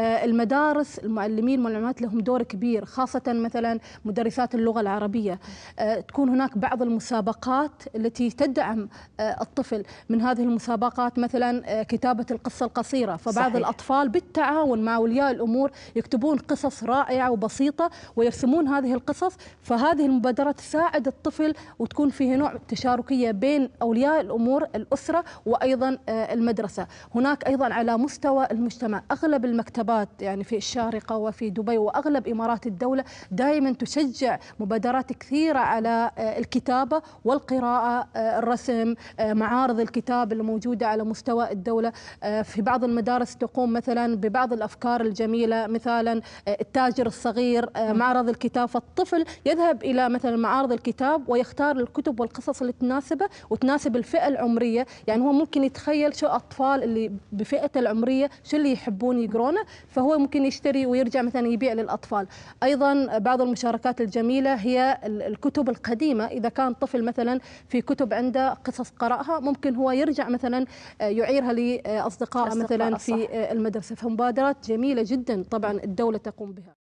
آه، المدارس المعلمين والمعلمات لهم دور كبير خاصة مثلا مدرسات اللغة العربية آه، تكون هناك بعض المسابقات التي تدعم آه، الطفل من هذه المسابقات مثلا كتابة القصة القصيرة فبعض صحيح. الأطفال بالتعاون مع أولياء الأمور يكتبون قصص رائعة وبسيطة ويرسمون هذه القصص فهذه المبادرة تساعد الطفل وتكون فيه نوع تشاركية بين أولياء الأمور الأسرة وأيضا المدرسة هناك أيضا على مستوى المجتمع أغلب المكتبات العقوبات يعني في الشارقة وفي دبي وأغلب إمارات الدولة دائما تشجع مبادرات كثيرة على آه، الكتابة والقراءة آه، الرسم آه، معارض الكتاب الموجودة على مستوى الدولة في بعض المدارس تقوم مثلا ببعض الأفكار الجميلة مثلا التاجر الصغير نعم. معرض الكتاب فالطفل يذهب إلى مثلا معارض الكتاب ويختار الكتب والقصص اللي تناسبه وتناسب الفئة العمرية يعني هو ممكن يتخيل شو أطفال اللي بفئة العمرية شو اللي يحبون يقرونه فهو ممكن يشتري ويرجع مثلا يبيع للاطفال ايضا بعض المشاركات الجميله هي الكتب القديمه اذا كان طفل مثلا في كتب عنده قصص قراها ممكن هو يرجع مثلا يعيرها لاصدقائه مثلا في المدرسه فمبادرات جميله جدا طبعا الدوله تقوم بها